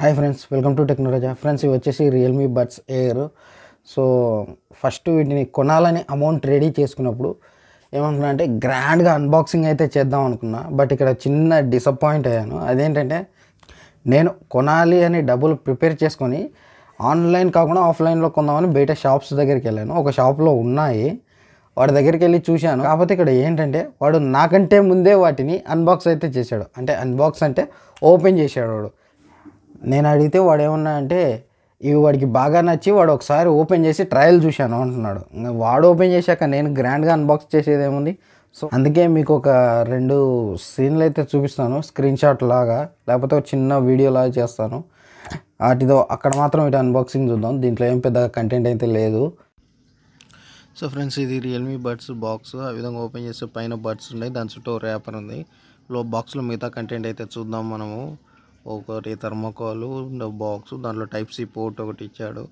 hi friends welcome to technology friends ఇవి వచ్చేసి Realme buds air so first వీటిని కొనాలని అమౌంట్ రెడీ చేసుకున్నప్పుడు ఏమనుకున్నా అంటే గ్రాండ్గా అన్బాక్సింగ్ అయితే చేద్దాం అనుకున్నా బట్ ఇక్కడ చిన్న డిసప్పాయింట్ అయ్యాను అదేంటంటే నేను కొనాలి అని డబ్బులు ప్రిపేర్ చేసుకొని ఆన్లైన్ కాకుండా ఆఫ్లైన్లో కొందామని బయట షాప్స్ దగ్గరికి వెళ్ళాను ఒక షాప్లో ఉన్నాయి వాడి దగ్గరికి వెళ్ళి చూశాను కాకపోతే ఇక్కడ ఏంటంటే వాడు నాకంటే ముందే వాటిని అన్బాక్స్ అయితే చేశాడు అంటే అన్బాక్స్ అంటే ఓపెన్ చేశాడు వాడు నేను అడిగితే వాడు ఏమన్నా అంటే ఇవి వాడికి బాగా నచ్చి వాడు ఒకసారి ఓపెన్ చేసి ట్రయల్ చూశాను అంటున్నాడు వాడు ఓపెన్ చేశాక నేను గ్రాండ్గా అన్బాక్స్ చేసేది ఏముంది సో అందుకే మీకు ఒక రెండు సీన్లు అయితే చూపిస్తాను స్క్రీన్ షాట్ లాగా లేకపోతే ఒక చిన్న వీడియో లాగా చేస్తాను వాటితో అక్కడ మాత్రం ఇటు అన్బాక్సింగ్ చూద్దాం దీంట్లో ఏం పెద్ద కంటెంట్ అయితే లేదు సో ఫ్రెండ్స్ ఇది రియల్మీ బర్డ్స్ బాక్స్ ఆ విధంగా ఓపెన్ చేసే పైన బడ్స్ ఉన్నాయి దాని చుట్టూ ర్యాపర్ ఉంది లో బాక్స్లో మిగతా కంటెంట్ అయితే చూద్దాం మనము ఒకటి థర్మోకోలు బాక్స్ దాంట్లో టైప్ సి పోర్ట్ ఒకటి ఇచ్చాడు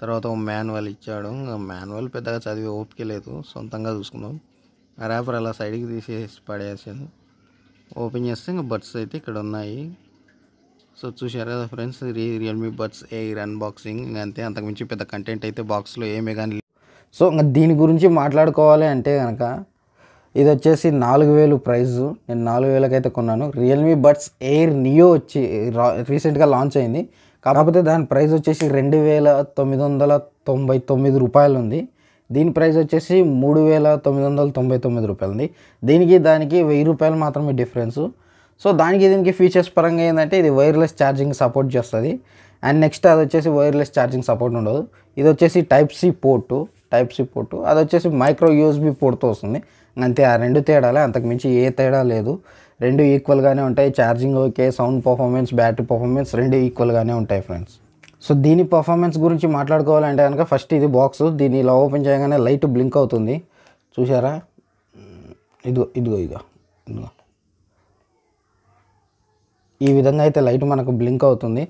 తర్వాత ఒక మాన్యువల్ ఇచ్చాడు మాన్యువల్ పెద్దగా చదివే ఓపిక లేదు సొంతంగా చూసుకున్నాం ర్యాపర్ అలా సైడ్కి తీసేసి పడేసాను ఓపెన్ చేస్తే ఇంకా బడ్స్ అయితే ఇక్కడ ఉన్నాయి సో చూశారు కదా ఫ్రెండ్స్ రీ రియల్మీ బడ్స్ ఎయిర్ అన్బాక్సింగ్ ఇంకా అంతే అంతకుమించి పెద్ద కంటెంట్ అయితే బాక్స్లో ఏమే కానీ సో ఇంకా దీని గురించి మాట్లాడుకోవాలి అంటే కనుక ఇది వచ్చేసి నాలుగు వేలు ప్రైజు నేను నాలుగు వేలకైతే కొన్నాను రియల్మీ బడ్స్ ఎయిర్ నియో వచ్చి రీసెంట్గా లాంచ్ అయింది కాకపోతే దాని ప్రైస్ వచ్చేసి రెండు వేల తొమ్మిది వందల తొంభై తొమ్మిది రూపాయలు ఉంది దీని ప్రైస్ వచ్చేసి మూడు వేల తొమ్మిది వందల తొంభై తొమ్మిది రూపాయలు ఉంది దీనికి దానికి వెయ్యి రూపాయలు మాత్రమే డిఫరెన్సు సో దానికి దీనికి ఫీచర్స్ పరంగా ఏంటంటే ఇది వైర్లెస్ ఛార్జింగ్ సపోర్ట్ చేస్తుంది అండ్ నెక్స్ట్ అది వచ్చేసి వైర్లెస్ ఛార్జింగ్ సపోర్ట్ ఉండదు ఇది వచ్చేసి type C port type C port అది వచ్చేసి మైక్రో యూఎస్బి పోర్ట్తో వస్తుంది అంతే ఆ రెండు తేడాలే అంతకుమించి ఏ తేడా లేదు రెండు ఈక్వల్గానే ఉంటాయి charging okay sound performance battery performance రెండు ఈక్వల్గానే ఉంటాయి ఫ్రెండ్స్ సో దీని పర్ఫార్మెన్స్ గురించి మాట్లాడుకోవాలంటే కనుక ఫస్ట్ ఇది బాక్స్ దీన్ని ఇలా ఓపెన్ చేయగానే లైట్ బ్లింక్ అవుతుంది చూసారా ఇదిగో ఇదిగో ఇదిగో ఇదిగో ఈ విధంగా అయితే లైట్ మనకు బ్లింక్ అవుతుంది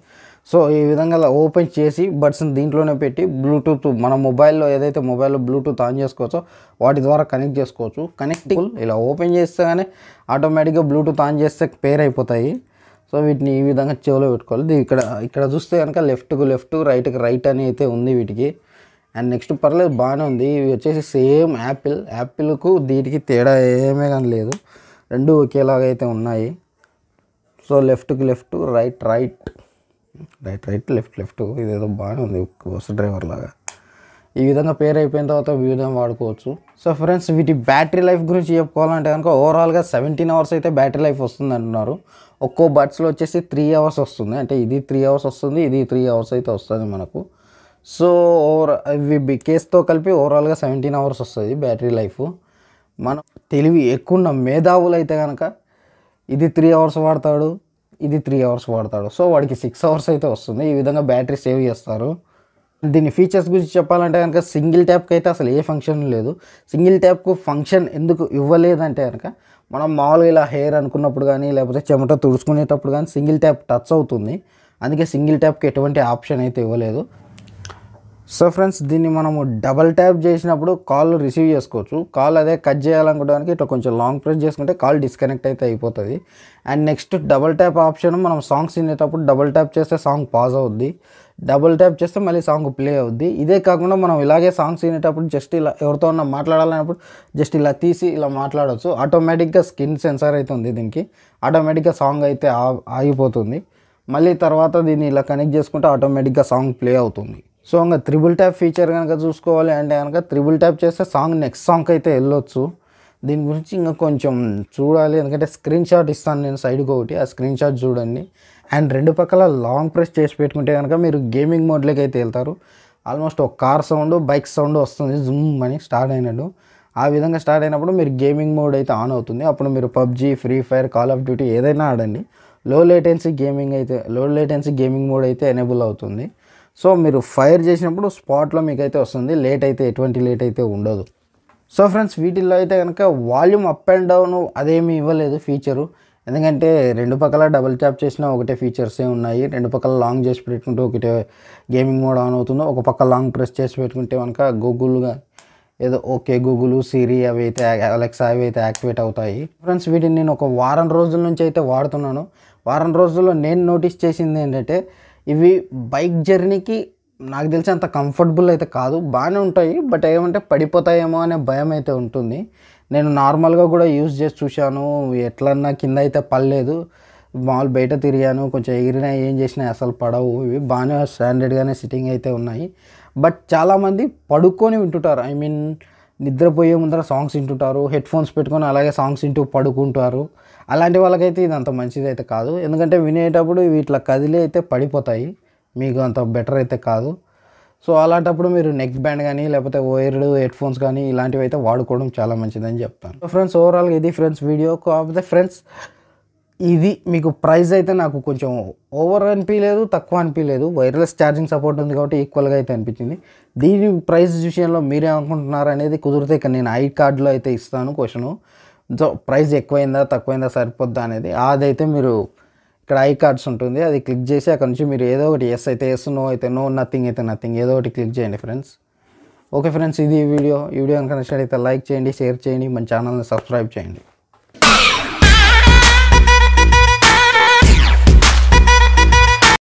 సో ఈ విధంగా ఓపెన్ చేసి బడ్స్ని దీంట్లోనే పెట్టి బ్లూటూత్ మన మొబైల్లో ఏదైతే మొబైల్లో బ్లూటూత్ ఆన్ చేసుకోవచ్చో వాటి ద్వారా కనెక్ట్ చేసుకోవచ్చు కనెక్టింగ్ ఇలా ఓపెన్ చేస్తే కానీ ఆటోమేటిక్గా బ్లూటూత్ ఆన్ చేస్తే పేర్ అయిపోతాయి సో వీటిని ఈ విధంగా చెవులో పెట్టుకోవాలి ఇక్కడ ఇక్కడ చూస్తే కనుక లెఫ్ట్కు లెఫ్ట్ రైట్కి రైట్ అని అయితే ఉంది వీటికి అండ్ నెక్స్ట్ పర్లేదు బాగానే ఉంది ఇవి వచ్చేసి సేమ్ యాపిల్ యాపిల్కు దీటికి తేడా ఏమే కానీ లేదు రెండు ఒకేలాగా అయితే ఉన్నాయి సో లెఫ్ట్కి left right right right right left left ఇదేదో బాగానే ఉంది బస్సు డ్రైవర్ లాగా ఈ విధంగా పేరు అయిపోయిన తర్వాత ఈ వాడుకోవచ్చు సో ఫ్రెండ్స్ వీటి బ్యాటరీ లైఫ్ గురించి చెప్పుకోవాలంటే కనుక ఓవరాల్గా సెవెంటీన్ అవర్స్ అయితే బ్యాటరీ లైఫ్ వస్తుంది అంటున్నారు ఒక్కో బడ్స్లో వచ్చేసి త్రీ అవర్స్ వస్తుంది అంటే ఇది త్రీ అవర్స్ వస్తుంది ఇది త్రీ అవర్స్ అయితే వస్తుంది మనకు సో ఓవర్ ఇవి కేస్తో కలిపి ఓవరాల్గా సెవెంటీన్ అవర్స్ వస్తుంది బ్యాటరీ లైఫ్ మనం తెలివి ఎక్కువ మేధావులు అయితే కనుక ఇది త్రీ అవర్స్ వాడతాడు ఇది త్రీ అవర్స్ వాడతాడు సో వాడికి సిక్స్ అవర్స్ అయితే వస్తుంది ఈ విధంగా బ్యాటరీ సేవ్ చేస్తారు దీని ఫీచర్స్ గురించి చెప్పాలంటే కనుక సింగిల్ ట్యాప్కి అయితే అసలు ఏ ఫంక్షన్ లేదు సింగిల్ ట్యాప్కు ఫంక్షన్ ఎందుకు ఇవ్వలేదంటే కనుక మనం మామూలుగా ఇలా హెయిర్ అనుకున్నప్పుడు కానీ లేకపోతే చెమట తుడుచుకునేటప్పుడు కానీ సింగిల్ ట్యాప్ టచ్ అవుతుంది అందుకే సింగిల్ ట్యాప్కి ఎటువంటి ఆప్షన్ అయితే ఇవ్వలేదు సో ఫ్రెండ్స్ దీన్ని మనము డబల్ ట్యాప్ చేసినప్పుడు కాల్ రిసీవ్ చేసుకోవచ్చు కాల్ అదే కట్ చేయాలనుకోవడానికి ఇట్లా కొంచెం లాంగ్ ప్రెస్ చేసుకుంటే కాల్ డిస్కనెక్ట్ అయితే అయిపోతుంది and next double tap option మనం సాంగ్స్ వినేటప్పుడు డబల్ ట్యాప్ చేస్తే సాంగ్ పాజ్ అవుద్ది డబల్ ట్యాప్ చేస్తే మళ్ళీ సాంగ్ ప్లే అవుద్ది ఇదే కాకుండా మనం ఇలాగే సాంగ్స్ వినేటప్పుడు జస్ట్ ఇలా ఎవరితో ఉన్నా మాట్లాడాలన్నప్పుడు జస్ట్ ఇలా తీసి ఇలా మాట్లాడవచ్చు ఆటోమేటిక్గా స్కిన్ సెన్సార్ ఉంది దీనికి ఆటోమేటిక్గా సాంగ్ అయితే ఆగిపోతుంది మళ్ళీ తర్వాత దీన్ని ఇలా కనెక్ట్ చేసుకుంటే ఆటోమేటిక్గా సాంగ్ ప్లే అవుతుంది సో ఇంకా త్రిబుల్ ట్యాప్ ఫీచర్ కనుక చూసుకోవాలి అంటే కనుక త్రిబుల్ ట్యాప్ చేస్తే సాంగ్ నెక్స్ట్ సాంగ్కి అయితే వెళ్ళొచ్చు దీని గురించి ఇంకా కొంచెం చూడాలి ఎందుకంటే స్క్రీన్ షాట్ ఇస్తాను నేను సైడ్కి ఒకటి ఆ స్క్రీన్ షాట్ చూడండి అండ్ రెండు పక్కల లాంగ్ ప్రెస్ చేసి పెట్టుకుంటే కనుక మీరు గేమింగ్ మోడ్లోకి అయితే వెళ్తారు ఆల్మోస్ట్ ఒక కార్ సౌండ్ బైక్ సౌండ్ వస్తుంది జుమ్ అని స్టార్ట్ అయినట్టు ఆ విధంగా స్టార్ట్ అయినప్పుడు మీరు గేమింగ్ మోడ్ అయితే ఆన్ అవుతుంది అప్పుడు మీరు PUBG Free Fire Call of Duty ఏదైనా ఆడండి లో లేటెన్సీ గేమింగ్ అయితే లో లేటెన్సీ గేమింగ్ మోడ్ అయితే ఎనేబుల్ అవుతుంది సో మీరు ఫైర్ చేసినప్పుడు స్పాట్లో మీకు అయితే వస్తుంది లేట్ అయితే ఎటువంటి లేట్ అయితే ఉండదు సో ఫ్రెండ్స్ వీటిల్లో అయితే కనుక వాల్యూమ్ అప్ అండ్ డౌన్ అదేమీ ఇవ్వలేదు ఫీచరు ఎందుకంటే రెండు పక్కల డబుల్ ట్యాప్ చేసినా ఒకటే ఫీచర్సే ఉన్నాయి రెండు పక్కల లాంగ్ చేసి పెట్టుకుంటే ఒకటే గేమింగ్ మోడ్ ఆన్ అవుతుందో ఒక పక్క లాంగ్ ప్రెస్ చేసి పెట్టుకుంటే కనుక గూగుల్గా ఏదో ఓకే గూగుల్ సిరి అవి అయితే అలెక్సా అవి అయితే యాక్టివేట్ అవుతాయి ఫ్రెండ్స్ వీటిని నేను ఒక వారం రోజుల నుంచి అయితే వాడుతున్నాను వారం రోజుల్లో నేను నోటీస్ చేసింది ఏంటంటే ఇవి బైక్ జర్నీకి నాకు తెలిసి అంత కంఫర్టబుల్ అయితే కాదు బాగానే ఉంటాయి బట్ ఏమంటే పడిపోతాయేమో అనే భయం అయితే ఉంటుంది నేను నార్మల్గా కూడా యూజ్ చేసి చూశాను ఎట్లన్నా కింద అయితే పడలేదు మామూలు బయట తిరిగాను కొంచెం ఎగిరినా ఏం చేసినా అసలు పడవు ఇవి బాగానే స్టాండర్డ్గానే సిట్టింగ్ అయితే ఉన్నాయి బట్ చాలామంది పడుకొని వింటుంటారు ఐ మీన్ నిద్రపోయే ముందర సాంగ్స్ వింటుంటారు హెడ్ ఫోన్స్ పెట్టుకొని అలాగే సాంగ్స్ వింటూ పడుకుంటారు అలాంటి వాళ్ళకైతే ఇది అంత మంచిది అయితే కాదు ఎందుకంటే వినేటప్పుడు వీటిలో కదిలే అయితే పడిపోతాయి మీకు అంత బెటర్ అయితే కాదు సో అలాంటప్పుడు మీరు నెక్ బ్యాండ్ కానీ లేకపోతే వైర్డ్ హెడ్ ఫోన్స్ కానీ ఇలాంటివి అయితే వాడుకోవడం చాలా మంచిదని చెప్తాను ఫ్రెండ్స్ ఓవరాల్గా ఇది ఫ్రెండ్స్ వీడియో కాకపోతే ఫ్రెండ్స్ ఇది మీకు ప్రైస్ అయితే నాకు కొంచెం ఓవర్ అనిపించలేదు తక్కువ అనిపించలేదు వైర్లెస్ ఛార్జింగ్ సపోర్ట్ ఉంది కాబట్టి ఈక్వల్గా అయితే అనిపించింది దీని ప్రైస్ విషయంలో మీరేమనుకుంటున్నారు అనేది కుదిరితే ఇక్కడ నేను ఐ కార్డులో అయితే ఇస్తాను క్వశ్చను సో ప్రైస్ ఎక్కువైందా తక్కువైందా సరిపోద్దా అనేది అదైతే మీరు ఇక్కడ ఐ కార్డ్స్ ఉంటుంది అది క్లిక్ చేసి అక్కడ నుంచి మీరు ఏదో ఒకటి ఎస్ అయితే ఎస్ నో అయితే నో నథింగ్ అయితే నథింగ్ ఏదో ఒకటి క్లిక్ చేయండి ఫ్రెండ్స్ ఓకే ఫ్రెండ్స్ ఇది వీడియో ఈ వీడియో కనుక నచ్చినట్లయితే లైక్ చేయండి షేర్ చేయండి మన ఛానల్ని సబ్స్క్రైబ్ చేయండి